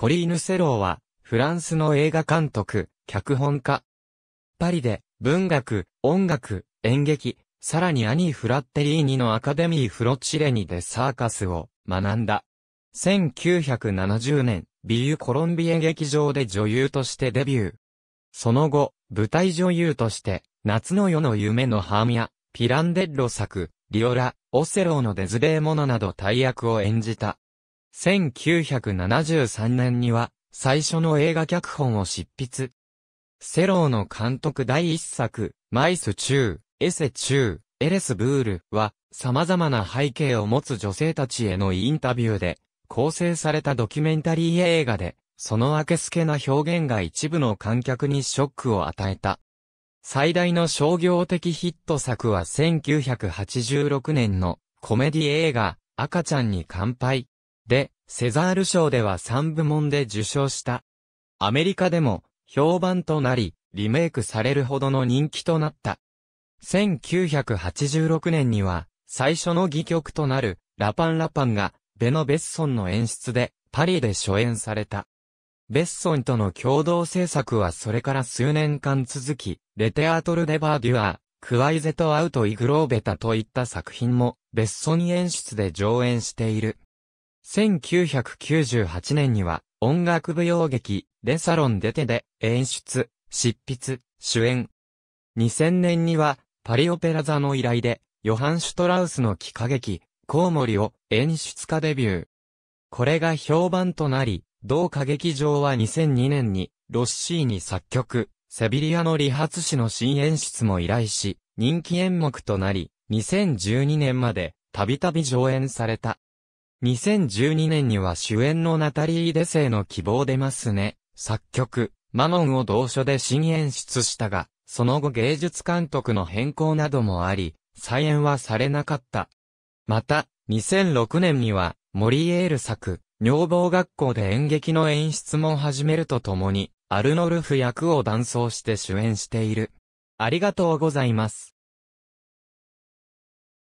コリーヌ・セローは、フランスの映画監督、脚本家。パリで、文学、音楽、演劇、さらにアニー・フラッテリーニのアカデミー・フロチレニでサーカスを学んだ。1970年、ビュー・コロンビエ劇場で女優としてデビュー。その後、舞台女優として、夏の夜の夢のハーミア、ピランデッロ作、リオラ、オセローのデズベーモノなど大役を演じた。1973年には、最初の映画脚本を執筆。セローの監督第一作、マイス中、エセ中、エレスブールは、様々な背景を持つ女性たちへのインタビューで、構成されたドキュメンタリー映画で、その明けすけな表現が一部の観客にショックを与えた。最大の商業的ヒット作は1986年のコメディ映画、赤ちゃんに乾杯で、セザール賞では3部門で受賞した。アメリカでも評判となり、リメイクされるほどの人気となった。1986年には、最初の戯曲となる、ラパンラパンが、ベノ・ベッソンの演出で、パリで初演された。ベッソンとの共同制作はそれから数年間続き、レテアトル・デ・バーデュアー、クワイゼとアウト・イグローベタといった作品も、ベッソン演出で上演している。1998年には音楽舞踊劇、レサロンデテで演出、執筆、主演。2000年にはパリオペラ座の依頼でヨハン・シュトラウスの喜歌劇、コウモリを演出家デビュー。これが評判となり、同歌劇場は2002年にロッシーに作曲、セビリアの理髪師の新演出も依頼し、人気演目となり、2012年までたびたび上演された。2012年には主演のナタリー・デセイの希望出ますね。作曲、マノンを同書で新演出したが、その後芸術監督の変更などもあり、再演はされなかった。また、2006年には、モリエール作、女房学校で演劇の演出も始めるとともに、アルノルフ役を断層して主演している。ありがとうございます。